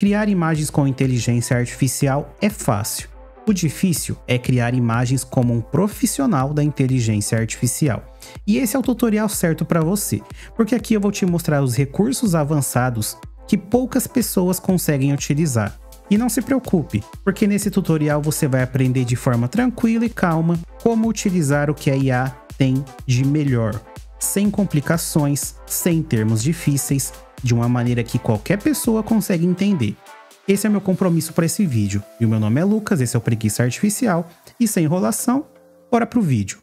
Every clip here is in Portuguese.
Criar imagens com inteligência artificial é fácil. O difícil é criar imagens como um profissional da inteligência artificial. E esse é o tutorial certo para você, porque aqui eu vou te mostrar os recursos avançados que poucas pessoas conseguem utilizar. E não se preocupe, porque nesse tutorial você vai aprender de forma tranquila e calma como utilizar o que a IA tem de melhor, sem complicações, sem termos difíceis de uma maneira que qualquer pessoa consegue entender. Esse é meu compromisso para esse vídeo. E o meu nome é Lucas, esse é o Preguiça Artificial, e sem enrolação, bora pro vídeo.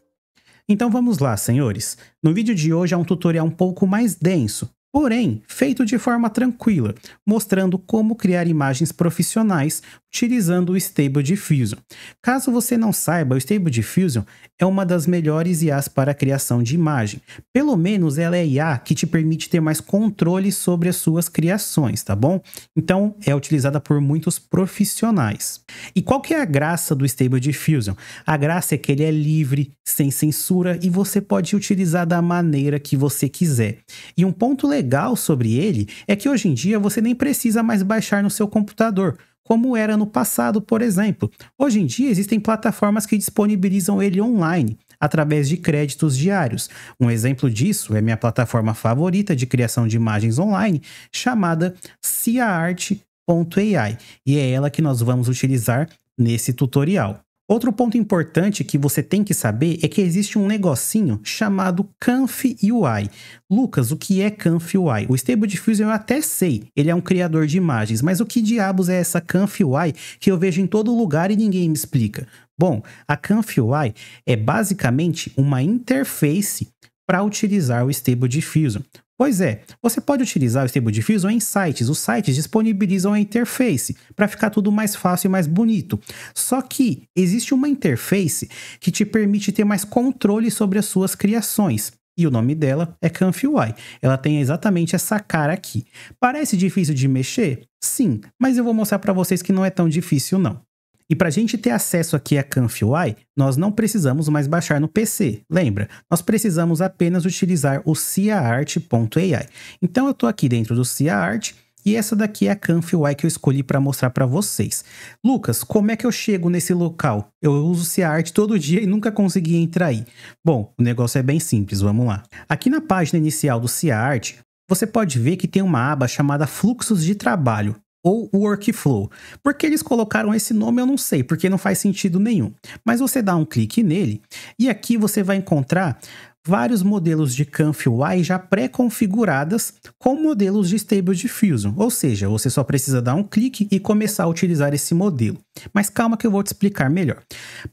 Então vamos lá, senhores. No vídeo de hoje é um tutorial um pouco mais denso, porém feito de forma tranquila, mostrando como criar imagens profissionais utilizando o Stable Diffusion. Caso você não saiba, o Stable Diffusion é uma das melhores IAs para a criação de imagem. Pelo menos ela é IA que te permite ter mais controle sobre as suas criações, tá bom? Então é utilizada por muitos profissionais. E qual que é a graça do Stable Diffusion? A graça é que ele é livre, sem censura e você pode utilizar da maneira que você quiser. E um ponto legal legal sobre ele é que hoje em dia você nem precisa mais baixar no seu computador, como era no passado, por exemplo. Hoje em dia existem plataformas que disponibilizam ele online através de créditos diários. Um exemplo disso é minha plataforma favorita de criação de imagens online, chamada CiaArt.ai, e é ela que nós vamos utilizar nesse tutorial. Outro ponto importante que você tem que saber é que existe um negocinho chamado CanfUI. UI. Lucas, o que é CanfUI? UI? O Stable Diffusion eu até sei, ele é um criador de imagens, mas o que diabos é essa CanfUI UI que eu vejo em todo lugar e ninguém me explica? Bom, a CanfUI UI é basicamente uma interface para utilizar o Stable Diffusion. Pois é, você pode utilizar o Stable Diffusion em sites. Os sites disponibilizam a interface para ficar tudo mais fácil e mais bonito. Só que existe uma interface que te permite ter mais controle sobre as suas criações. E o nome dela é ConfUI. Ela tem exatamente essa cara aqui. Parece difícil de mexer? Sim, mas eu vou mostrar para vocês que não é tão difícil não. E para a gente ter acesso aqui a ConfUI, nós não precisamos mais baixar no PC, lembra? Nós precisamos apenas utilizar o ciaart.ai. Então eu estou aqui dentro do ciaart e essa daqui é a ConfUI que eu escolhi para mostrar para vocês. Lucas, como é que eu chego nesse local? Eu uso ciaart todo dia e nunca consegui entrar aí. Bom, o negócio é bem simples, vamos lá. Aqui na página inicial do ciaart, você pode ver que tem uma aba chamada Fluxos de Trabalho ou Workflow. Por que eles colocaram esse nome eu não sei, porque não faz sentido nenhum. Mas você dá um clique nele e aqui você vai encontrar vários modelos de Canf já pré-configuradas com modelos de Stable Diffusion, ou seja, você só precisa dar um clique e começar a utilizar esse modelo. Mas calma que eu vou te explicar melhor.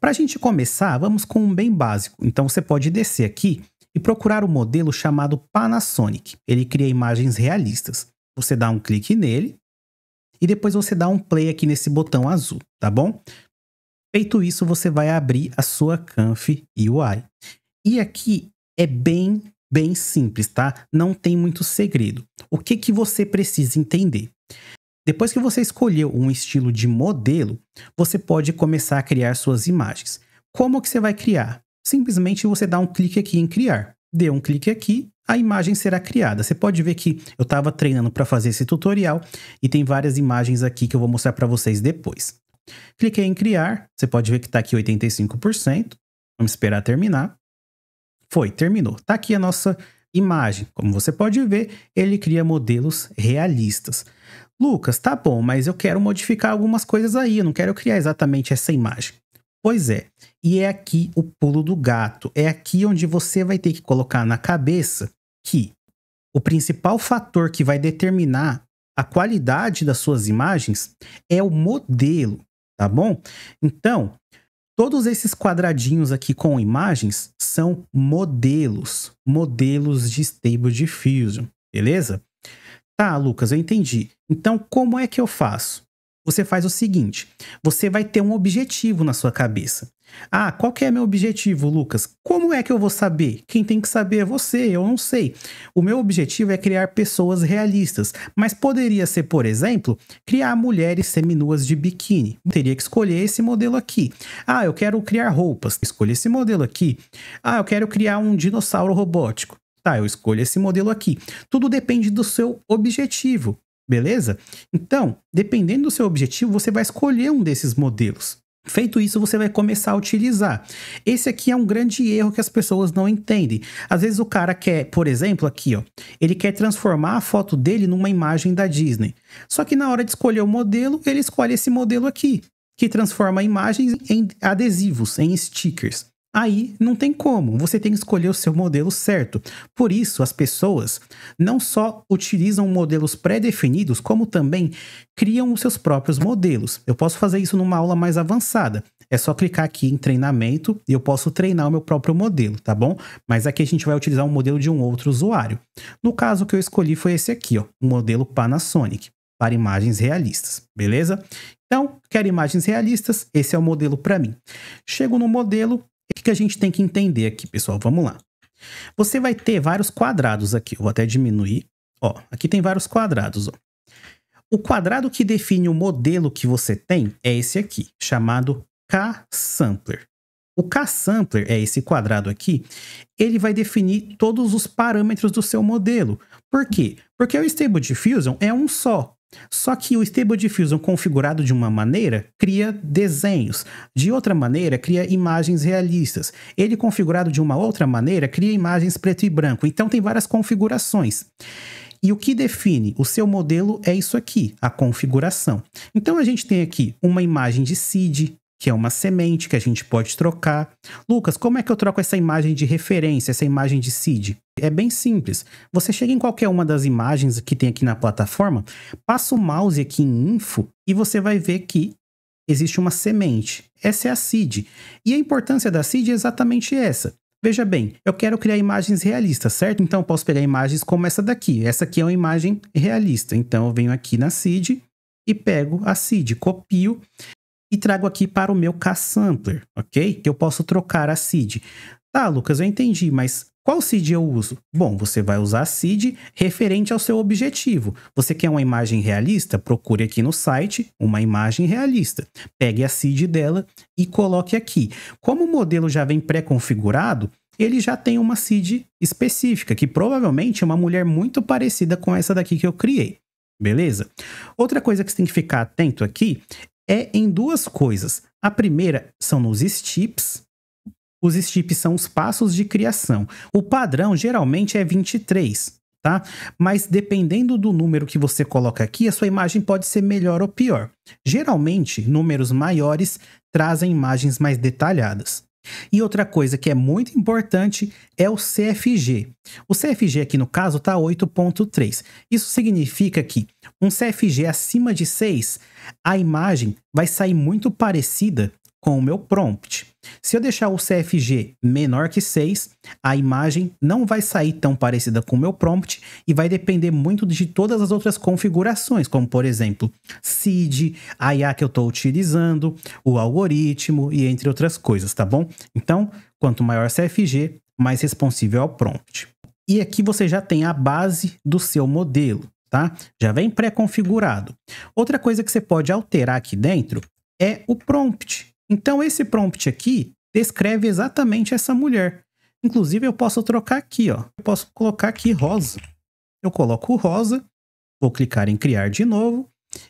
Para a gente começar, vamos com um bem básico. Então você pode descer aqui e procurar o um modelo chamado Panasonic. Ele cria imagens realistas. Você dá um clique nele e depois você dá um play aqui nesse botão azul, tá bom? Feito isso, você vai abrir a sua Canf UI. E aqui é bem, bem simples, tá? Não tem muito segredo. O que, que você precisa entender? Depois que você escolheu um estilo de modelo, você pode começar a criar suas imagens. Como que você vai criar? Simplesmente você dá um clique aqui em criar. Dê um clique aqui a imagem será criada. Você pode ver que eu estava treinando para fazer esse tutorial e tem várias imagens aqui que eu vou mostrar para vocês depois. Cliquei em criar, você pode ver que está aqui 85%. Vamos esperar terminar. Foi, terminou. Está aqui a nossa imagem. Como você pode ver, ele cria modelos realistas. Lucas, tá bom, mas eu quero modificar algumas coisas aí, eu não quero criar exatamente essa imagem. Pois é, e é aqui o pulo do gato. É aqui onde você vai ter que colocar na cabeça que o principal fator que vai determinar a qualidade das suas imagens é o modelo, tá bom? Então, todos esses quadradinhos aqui com imagens são modelos, modelos de Stable Diffusion, beleza? Tá, Lucas, eu entendi. Então, como é que eu faço? você faz o seguinte: você vai ter um objetivo na sua cabeça. Ah, qual que é meu objetivo, Lucas? Como é que eu vou saber? Quem tem que saber é você, eu não sei. O meu objetivo é criar pessoas realistas, mas poderia ser, por exemplo, criar mulheres seminuas de biquíni. Teria que escolher esse modelo aqui. Ah, eu quero criar roupas. Escolha esse modelo aqui. Ah, eu quero criar um dinossauro robótico. Tá, eu escolho esse modelo aqui. Tudo depende do seu objetivo. Beleza? Então, dependendo do seu objetivo, você vai escolher um desses modelos. Feito isso, você vai começar a utilizar. Esse aqui é um grande erro que as pessoas não entendem. Às vezes o cara quer, por exemplo, aqui, ó, ele quer transformar a foto dele numa imagem da Disney. Só que na hora de escolher o modelo, ele escolhe esse modelo aqui, que transforma imagens em adesivos, em stickers. Aí não tem como, você tem que escolher o seu modelo certo. Por isso, as pessoas não só utilizam modelos pré-definidos, como também criam os seus próprios modelos. Eu posso fazer isso numa aula mais avançada. É só clicar aqui em treinamento e eu posso treinar o meu próprio modelo, tá bom? Mas aqui a gente vai utilizar um modelo de um outro usuário. No caso que eu escolhi foi esse aqui, ó, o modelo Panasonic para imagens realistas, beleza? Então, quero imagens realistas, esse é o modelo para mim. Chego no modelo, o que, que a gente tem que entender aqui, pessoal? Vamos lá. Você vai ter vários quadrados aqui. Eu vou até diminuir. Ó, aqui tem vários quadrados. Ó. O quadrado que define o modelo que você tem é esse aqui, chamado K-sampler. O K-sampler é esse quadrado aqui, ele vai definir todos os parâmetros do seu modelo. Por quê? Porque o Stable Diffusion é um só. Só que o Stable Diffusion configurado de uma maneira cria desenhos, de outra maneira cria imagens realistas. Ele configurado de uma outra maneira cria imagens preto e branco. Então tem várias configurações. E o que define o seu modelo é isso aqui, a configuração. Então a gente tem aqui uma imagem de seed, que é uma semente que a gente pode trocar. Lucas, como é que eu troco essa imagem de referência, essa imagem de seed? É bem simples. Você chega em qualquer uma das imagens que tem aqui na plataforma, passa o mouse aqui em info e você vai ver que existe uma semente. Essa é a seed. E a importância da seed é exatamente essa. Veja bem, eu quero criar imagens realistas, certo? Então eu posso pegar imagens como essa daqui. Essa aqui é uma imagem realista. Então eu venho aqui na seed e pego a seed, copio e trago aqui para o meu K-sampler, ok? Que eu posso trocar a seed. Tá, Lucas, eu entendi, mas qual seed eu uso? Bom, você vai usar a seed referente ao seu objetivo. Você quer uma imagem realista? Procure aqui no site uma imagem realista. Pegue a seed dela e coloque aqui. Como o modelo já vem pré-configurado, ele já tem uma seed específica, que provavelmente é uma mulher muito parecida com essa daqui que eu criei. Beleza? Outra coisa que você tem que ficar atento aqui é em duas coisas. A primeira são nos STIPs. Os STIPs são os passos de criação. O padrão geralmente é 23, tá? Mas dependendo do número que você coloca aqui, a sua imagem pode ser melhor ou pior. Geralmente, números maiores trazem imagens mais detalhadas. E outra coisa que é muito importante é o CFG. O CFG aqui no caso está 8.3. Isso significa que um CFG acima de 6, a imagem vai sair muito parecida com o meu prompt. Se eu deixar o CFG menor que 6, a imagem não vai sair tão parecida com o meu prompt e vai depender muito de todas as outras configurações, como por exemplo, seed, a IA que eu estou utilizando, o algoritmo e entre outras coisas, tá bom? Então, quanto maior CFG, mais responsível ao é prompt. E aqui você já tem a base do seu modelo, tá? Já vem pré-configurado. Outra coisa que você pode alterar aqui dentro é o prompt. Então esse prompt aqui descreve exatamente essa mulher. Inclusive eu posso trocar aqui, ó. Eu posso colocar aqui rosa. Eu coloco rosa, vou clicar em criar de novo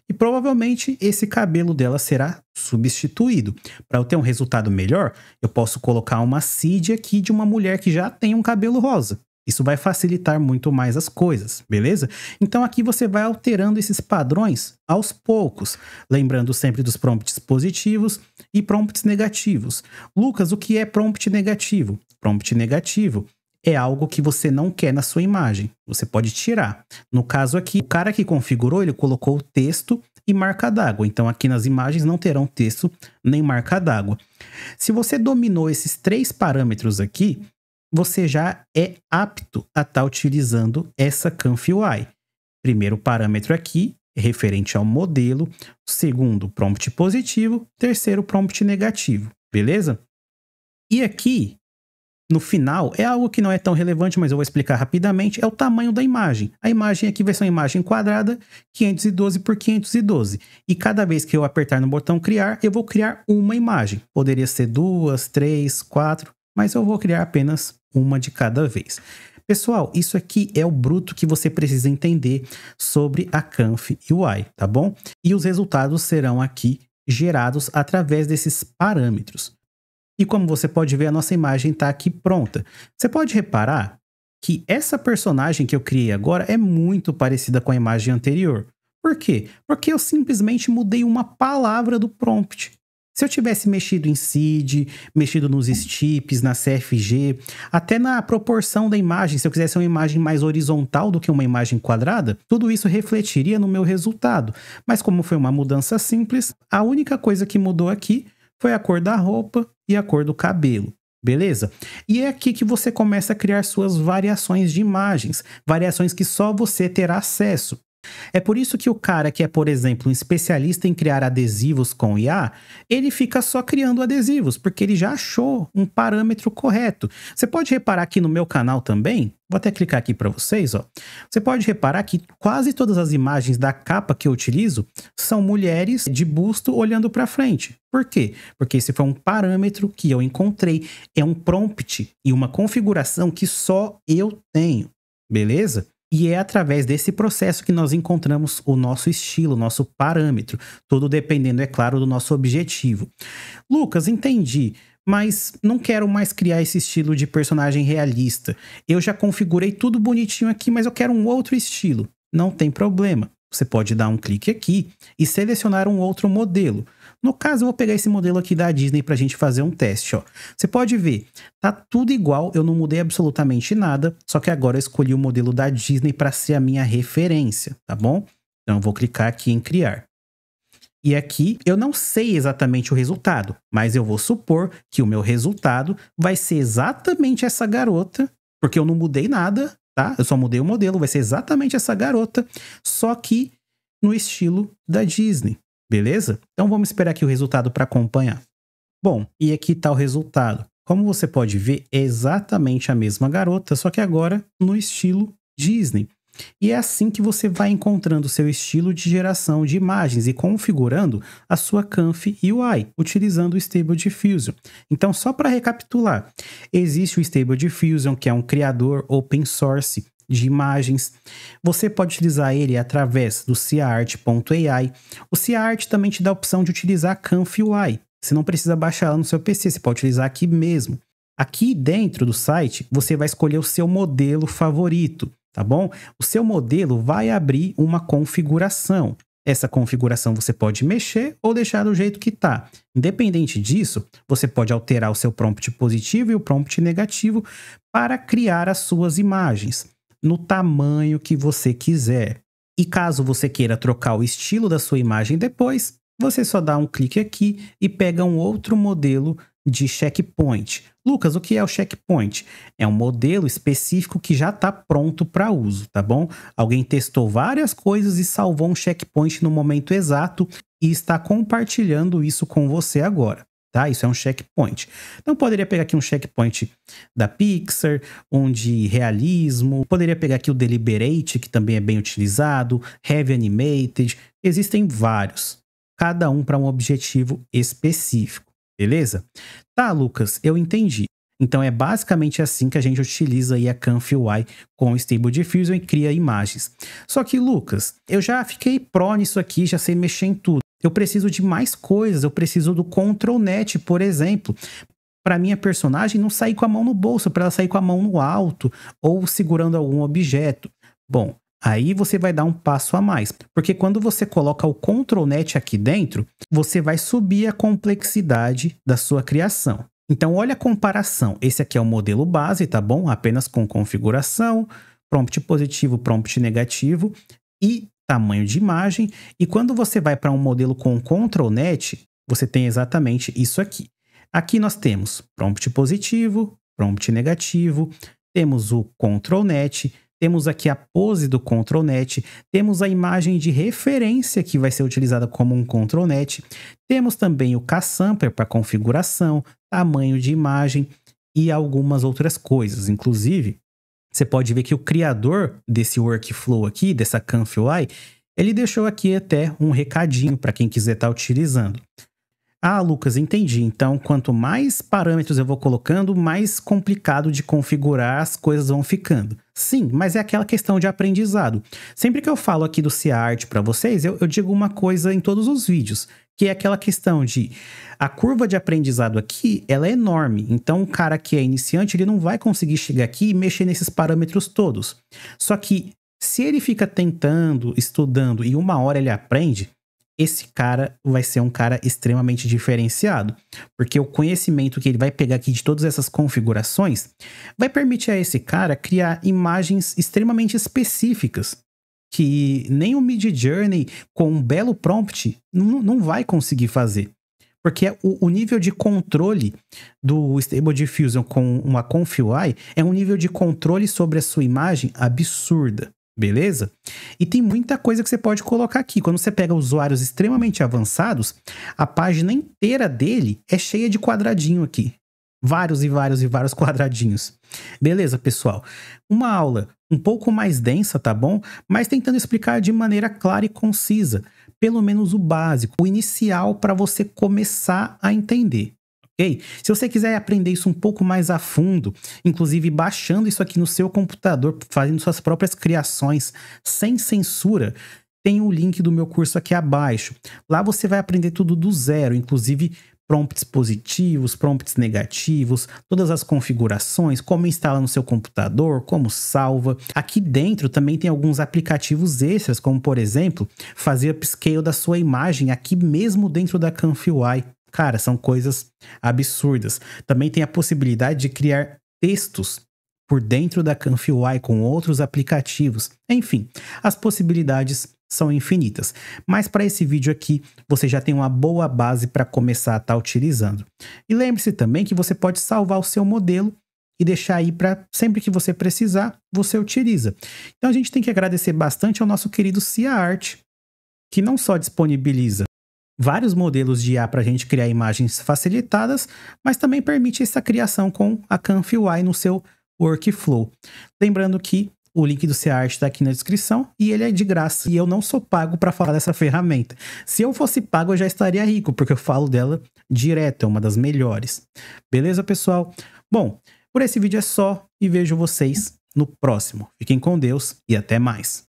e provavelmente esse cabelo dela será substituído. Para eu ter um resultado melhor, eu posso colocar uma seed aqui de uma mulher que já tem um cabelo rosa. Isso vai facilitar muito mais as coisas, beleza? Então aqui você vai alterando esses padrões aos poucos, lembrando sempre dos prompts positivos e prompts negativos. Lucas, o que é prompt negativo? Prompt negativo é algo que você não quer na sua imagem. Você pode tirar. No caso aqui, o cara que configurou, ele colocou texto e marca d'água. Então aqui nas imagens não terão texto nem marca d'água. Se você dominou esses três parâmetros aqui, você já é apto a estar tá utilizando essa Conf UI. Primeiro parâmetro aqui, referente ao modelo. Segundo, prompt positivo. Terceiro, prompt negativo. Beleza? E aqui, no final, é algo que não é tão relevante, mas eu vou explicar rapidamente, é o tamanho da imagem. A imagem aqui vai ser uma imagem quadrada, 512 por 512. E cada vez que eu apertar no botão criar, eu vou criar uma imagem. Poderia ser duas, três, quatro, mas eu vou criar apenas uma de cada vez. Pessoal, isso aqui é o bruto que você precisa entender sobre a Canf UI, tá bom? E os resultados serão aqui gerados através desses parâmetros. E como você pode ver, a nossa imagem está aqui pronta. Você pode reparar que essa personagem que eu criei agora é muito parecida com a imagem anterior. Por quê? Porque eu simplesmente mudei uma palavra do prompt. Se eu tivesse mexido em seed, mexido nos steps, na CFG, até na proporção da imagem, se eu quisesse uma imagem mais horizontal do que uma imagem quadrada, tudo isso refletiria no meu resultado. Mas como foi uma mudança simples, a única coisa que mudou aqui foi a cor da roupa e a cor do cabelo. Beleza? E é aqui que você começa a criar suas variações de imagens, variações que só você terá acesso. É por isso que o cara que é, por exemplo, um especialista em criar adesivos com IA, ele fica só criando adesivos, porque ele já achou um parâmetro correto. Você pode reparar aqui no meu canal também, vou até clicar aqui para vocês, ó. Você pode reparar que quase todas as imagens da capa que eu utilizo são mulheres de busto olhando para frente. Por quê? Porque esse foi um parâmetro que eu encontrei, é um prompt e uma configuração que só eu tenho. Beleza? E é através desse processo que nós encontramos o nosso estilo, o nosso parâmetro, tudo dependendo, é claro, do nosso objetivo. Lucas, entendi mas não quero mais criar esse estilo de personagem realista. Eu já configurei tudo bonitinho aqui, mas eu quero um outro estilo. Não tem problema. Você pode dar um clique aqui e selecionar um outro modelo. No caso, eu vou pegar esse modelo aqui da Disney para a gente fazer um teste. Ó. Você pode ver, tá tudo igual, eu não mudei absolutamente nada, só que agora eu escolhi o modelo da Disney para ser a minha referência, tá bom? Então eu vou clicar aqui em criar. E aqui eu não sei exatamente o resultado, mas eu vou supor que o meu resultado vai ser exatamente essa garota, porque eu não mudei nada tá? Eu só mudei o modelo, vai ser exatamente essa garota, só que no estilo da Disney, beleza? Então vamos esperar aqui o resultado para acompanhar. Bom, e aqui está o resultado. Como você pode ver, é exatamente a mesma garota, só que agora no estilo Disney. E é assim que você vai encontrando seu estilo de geração de imagens e configurando a sua Canf UI, utilizando o Stable Diffusion. Então, só para recapitular, existe o Stable Diffusion, que é um criador open source de imagens. Você pode utilizar ele através do ciaart.ai. O ciaart também te dá a opção de utilizar a Canf UI. Você não precisa baixar ela no seu PC, você pode utilizar aqui mesmo. Aqui dentro do site, você vai escolher o seu modelo favorito tá bom? O seu modelo vai abrir uma configuração. Essa configuração você pode mexer ou deixar do jeito que está. Independente disso, você pode alterar o seu prompt positivo e o prompt negativo para criar as suas imagens no tamanho que você quiser. E caso você queira trocar o estilo da sua imagem depois, você só dá um clique aqui e pega um outro modelo de checkpoint. Lucas, o que é o checkpoint? É um modelo específico que já está pronto para uso, tá bom? Alguém testou várias coisas e salvou um checkpoint no momento exato e está compartilhando isso com você agora. Tá? Isso é um checkpoint. Então poderia pegar aqui um checkpoint da Pixar, um de realismo, poderia pegar aqui o Deliberate, que também é bem utilizado, Heavy Animated, existem vários, cada um para um objetivo específico. Beleza? Tá, Lucas, eu entendi. Então é basicamente assim que a gente utiliza aí a Conf UI com o Stable Diffusion e cria imagens. Só que, Lucas, eu já fiquei pró nisso aqui, já sei mexer em tudo. Eu preciso de mais coisas, eu preciso do controlnet, por exemplo, para minha personagem não sair com a mão no bolso, para ela sair com a mão no alto ou segurando algum objeto. Bom, Aí você vai dar um passo a mais, porque quando você coloca o control net aqui dentro, você vai subir a complexidade da sua criação. Então olha a comparação. Esse aqui é o modelo base, tá bom? Apenas com configuração, prompt positivo, prompt negativo e tamanho de imagem. E quando você vai para um modelo com control net, você tem exatamente isso aqui. Aqui nós temos prompt positivo, prompt negativo, temos o control net, temos aqui a pose do ControlNet, temos a imagem de referência que vai ser utilizada como um ControlNet, temos também o k para configuração, tamanho de imagem e algumas outras coisas. Inclusive, você pode ver que o criador desse workflow aqui, dessa ConfUI, ele deixou aqui até um recadinho para quem quiser estar tá utilizando. Ah, Lucas, entendi. Então, quanto mais parâmetros eu vou colocando, mais complicado de configurar as coisas vão ficando. Sim, mas é aquela questão de aprendizado. Sempre que eu falo aqui do CART para vocês, eu, eu digo uma coisa em todos os vídeos, que é aquela questão de a curva de aprendizado aqui, ela é enorme. Então, o cara que é iniciante, ele não vai conseguir chegar aqui e mexer nesses parâmetros todos. Só que se ele fica tentando, estudando e uma hora ele aprende, esse cara vai ser um cara extremamente diferenciado, porque o conhecimento que ele vai pegar aqui de todas essas configurações vai permitir a esse cara criar imagens extremamente específicas que nem o Mid Journey com um belo prompt não, vai conseguir fazer. Porque o, o nível de controle do Stable Diffusion com uma ConfUI é um nível de controle sobre a sua imagem absurda. Beleza? E tem muita coisa que você pode colocar aqui. Quando você pega usuários extremamente avançados, a página inteira dele é cheia de quadradinho aqui. Vários e vários e vários quadradinhos. Beleza, pessoal? Uma aula um pouco mais densa, tá bom? Mas tentando explicar de maneira clara e concisa, pelo menos o básico, o inicial para você começar a entender ok? Se você quiser aprender isso um pouco mais a fundo, inclusive baixando isso aqui no seu computador, fazendo suas próprias criações sem censura, tem o link do meu curso aqui abaixo. Lá você vai aprender tudo do zero, inclusive prompts positivos, prompts negativos, todas as configurações, como instala no seu computador, como salva. Aqui dentro também tem alguns aplicativos extras, como por exemplo, fazer upscale da sua imagem aqui mesmo dentro da ConfUI. Cara, são coisas absurdas. Também tem a possibilidade de criar textos por dentro da ConfUI com outros aplicativos. Enfim, as possibilidades são infinitas. Mas para esse vídeo aqui, você já tem uma boa base para começar a estar tá utilizando. E lembre-se também que você pode salvar o seu modelo e deixar aí para sempre que você precisar, você utiliza. Então a gente tem que agradecer bastante ao nosso querido Cia que não só disponibiliza vários modelos de IA para a gente criar imagens facilitadas, mas também permite essa criação com a Canf UI no seu workflow. Lembrando que o link do CEART está aqui na descrição e ele é de graça. E eu não sou pago para falar dessa ferramenta. Se eu fosse pago, eu já estaria rico, porque eu falo dela direto, é uma das melhores. Beleza, pessoal? Bom, por esse vídeo é só e vejo vocês no próximo. Fiquem com Deus e até mais.